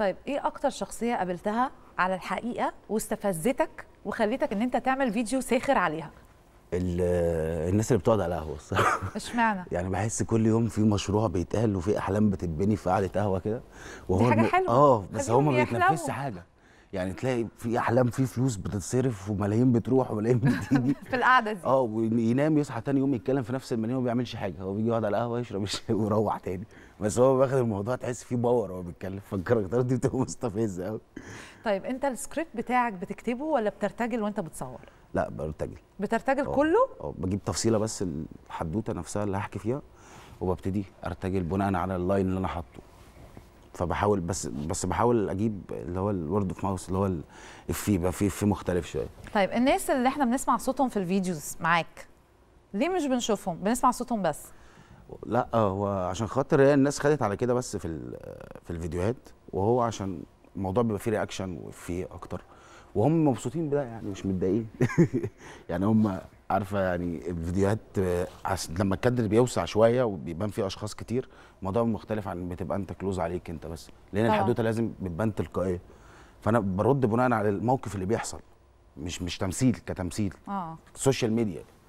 طيب ايه اكتر شخصيه قابلتها على الحقيقه واستفزتك وخليتك ان انت تعمل فيديو ساخر عليها الناس اللي بتقعد على قهوه الصراحه اشمعنى يعني بحس كل يوم في مشروع بيتقال وفي احلام بتتبني في قعده قهوه كده وهو دي حاجه حلوه اه بس هو ما بيتنفسش حاجه يعني تلاقي في احلام في فلوس بتتصرف وملايين بتروح وملايين بتيجي في القعده دي اه وينام يصحى تاني يوم يتكلم في نفس الملايين وما بيعملش حاجه هو بيجي يقعد على القهوه يشرب ويروح تاني بس هو واخد الموضوع تحس فيه باور وهو بيتكلم فالكاركترات دي بتبقى مستفزه قوي طيب انت السكريبت بتاعك بتكتبه ولا بترتجل وانت بتصور؟ لا برتجل بترتجل أوه. كله؟ اه بجيب تفصيله بس الحدوته نفسها اللي هحكي فيها وببتدي ارتجل بناء على اللاين اللي انا حاطه فبحاول بس بس بحاول اجيب اللي هو الورد اوف ماوس اللي هو الفي بقى في في مختلف شويه طيب الناس اللي احنا بنسمع صوتهم في الفيديوز معاك ليه مش بنشوفهم بنسمع صوتهم بس لا آه، هو عشان خاطر هي الناس خدت على كده بس في في الفيديوهات وهو عشان الموضوع بيبقى فيه رياكشن وفيه اكتر وهم مبسوطين بده يعني مش متضايقين يعني هم عارفه يعني الفيديوهات آه، لما الكادر بيوسع شويه وبيبان فيه اشخاص كتير الموضوع مختلف عن بتبقى انت كلوز عليك انت بس لان طبعا. الحدوته لازم بتبان تلقائيه فانا برد بناء على الموقف اللي بيحصل مش مش تمثيل كتمثيل آه. السوشيال ميديا